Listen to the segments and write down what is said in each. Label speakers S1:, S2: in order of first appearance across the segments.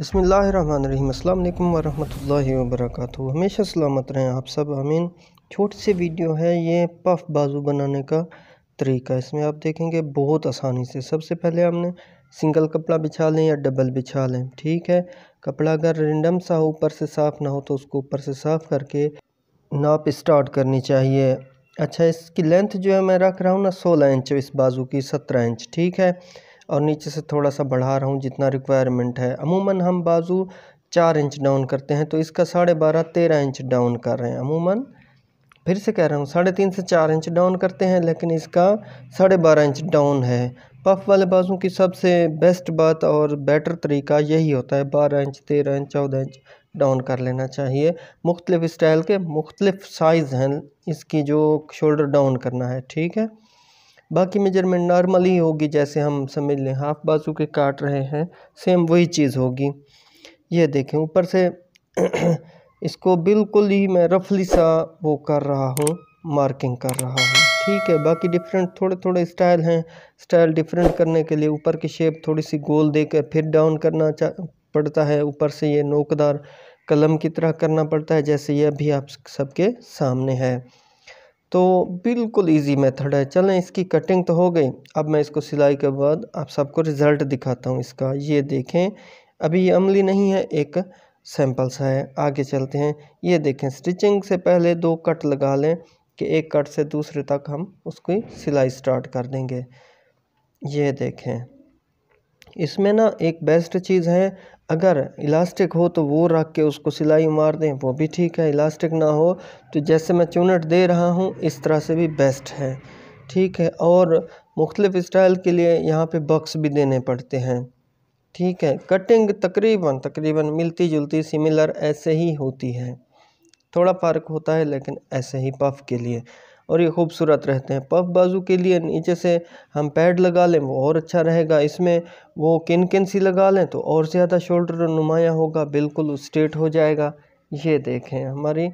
S1: बसमीम अल्लाम वरहमल वर्क हमेशा सलामत रहें आप सब अमीन छोटी सी वीडियो है ये पफ बाजू बनाने का तरीका इसमें आप देखेंगे बहुत आसानी से सबसे पहले हमने सिंगल कपड़ा बिछा लें या डबल बिछा लें ठीक है कपड़ा अगर रेंडम सा हो ऊपर से साफ़ ना हो तो उसको ऊपर से साफ़ करके नाप स्टार्ट करनी चाहिए अच्छा इसकी लेंथ जो है मैं रख रहा हूँ ना सोलह इंच इस बाजू की सत्रह इंच ठीक है और नीचे से थोड़ा सा बढ़ा रहा हूँ जितना रिक्वायरमेंट है अमूमन हम बाजू चार इंच डाउन करते हैं तो इसका साढ़े बारह तेरह इंच डाउन कर रहे हैं अमूमन फिर से कह रहा हूँ साढ़े तीन से चार इंच डाउन करते हैं लेकिन इसका साढ़े बारह इंच डाउन है पफ वाले बाजू की सबसे बेस्ट बात और बेटर तरीका यही होता है बारह इंच तेरह इंच चौदह इंच डाउन कर लेना चाहिए मुख्तलिफ़ स्टाइल के मुख्तलिफ़ साइज़ हैं इसकी जो शोल्डर डाउन करना है ठीक है बाकी मेजरमेंट नॉर्मल ही होगी जैसे हम समझ लें हाफ बाजू के काट रहे हैं सेम वही चीज़ होगी ये देखें ऊपर से इसको बिल्कुल ही मैं रफली सा वो कर रहा हूँ मार्किंग कर रहा हूँ ठीक है बाकी डिफरेंट थोड़े थोड़े स्टाइल हैं स्टाइल डिफरेंट करने के लिए ऊपर की शेप थोड़ी सी गोल देकर फिर डाउन करना पड़ता है ऊपर से ये नोकदार कलम की तरह करना पड़ता है जैसे ये अभी आप सबके सामने है तो बिल्कुल इजी मेथड है चलें इसकी कटिंग तो हो गई अब मैं इसको सिलाई के बाद आप सबको रिज़ल्ट दिखाता हूँ इसका ये देखें अभी ये अमली नहीं है एक सा है आगे चलते हैं ये देखें स्टिचिंग से पहले दो कट लगा लें कि एक कट से दूसरे तक हम उसकी सिलाई स्टार्ट कर देंगे ये देखें इसमें ना एक बेस्ट चीज़ है अगर इलास्टिक हो तो वो रख के उसको सिलाई मार दें वो भी ठीक है इलास्टिक ना हो तो जैसे मैं चूनट दे रहा हूँ इस तरह से भी बेस्ट है ठीक है और मुख्तलिफ़ स्टाइल के लिए यहाँ पे बक्स भी देने पड़ते हैं ठीक है कटिंग तकरीबन तकरीबन मिलती जुलती सिमिलर ऐसे ही होती है थोड़ा फ़र्क होता है लेकिन ऐसे ही पफ के लिए और ये खूबसूरत रहते हैं पफ बाज़ू के लिए नीचे से हम पैड लगा लें वो और अच्छा रहेगा इसमें वो किन किन सी लगा लें तो और ज़्यादा शोल्डर नुमाया होगा बिल्कुल स्ट्रेट हो जाएगा ये देखें हमारी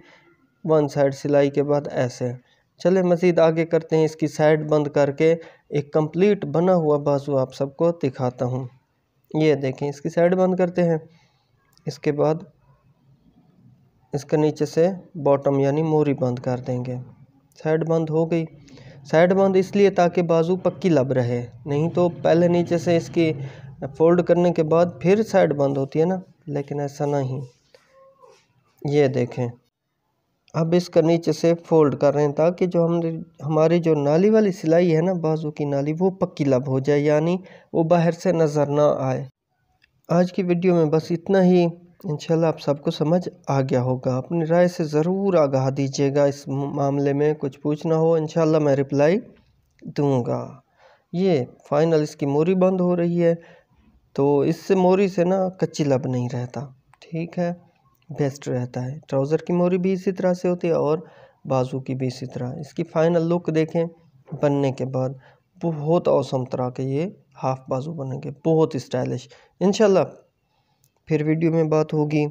S1: वन साइड सिलाई के बाद ऐसे चले मज़ीद आगे करते हैं इसकी साइड बंद करके एक कंप्लीट बना हुआ बाजू आप सबको दिखाता हूँ ये देखें इसकी साइड बंद करते हैं इसके बाद इसके नीचे से बॉटम यानी मोरी बंद कर देंगे साइड बंद हो गई साइड बंद इसलिए ताकि बाजू पक्की लब रहे नहीं तो पहले नीचे से इसकी फोल्ड करने के बाद फिर साइड बंद होती है ना लेकिन ऐसा नहीं ये देखें अब इसका नीचे से फोल्ड कर रहे हैं ताकि जो हम हमारी जो नाली वाली सिलाई है ना बाजू की नाली वो पक्की लब हो जाए यानी वो बाहर से नज़र ना आए आज की वीडियो में बस इतना ही इंशाल्लाह आप सबको समझ आ गया होगा अपनी राय से ज़रूर आगाह दीजिएगा इस मामले में कुछ पूछना हो इंशाल्लाह मैं रिप्लाई दूंगा ये फाइनल इसकी मोरी बंद हो रही है तो इससे मोरी से ना कच्ची लब नहीं रहता ठीक है बेस्ट रहता है ट्राउज़र की मोरी भी इसी तरह से होती है और बाजू की भी इसी तरह इसकी फाइनल लुक देखें बनने के बाद बहुत औसम तरह के ये हाफ़ बाजू बनेंगे बहुत स्टाइलिश इनशाला फिर वीडियो में बात होगी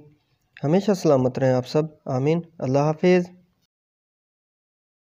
S1: हमेशा सलामत रहें आप सब आमीन अल्लाह हाफ़िज़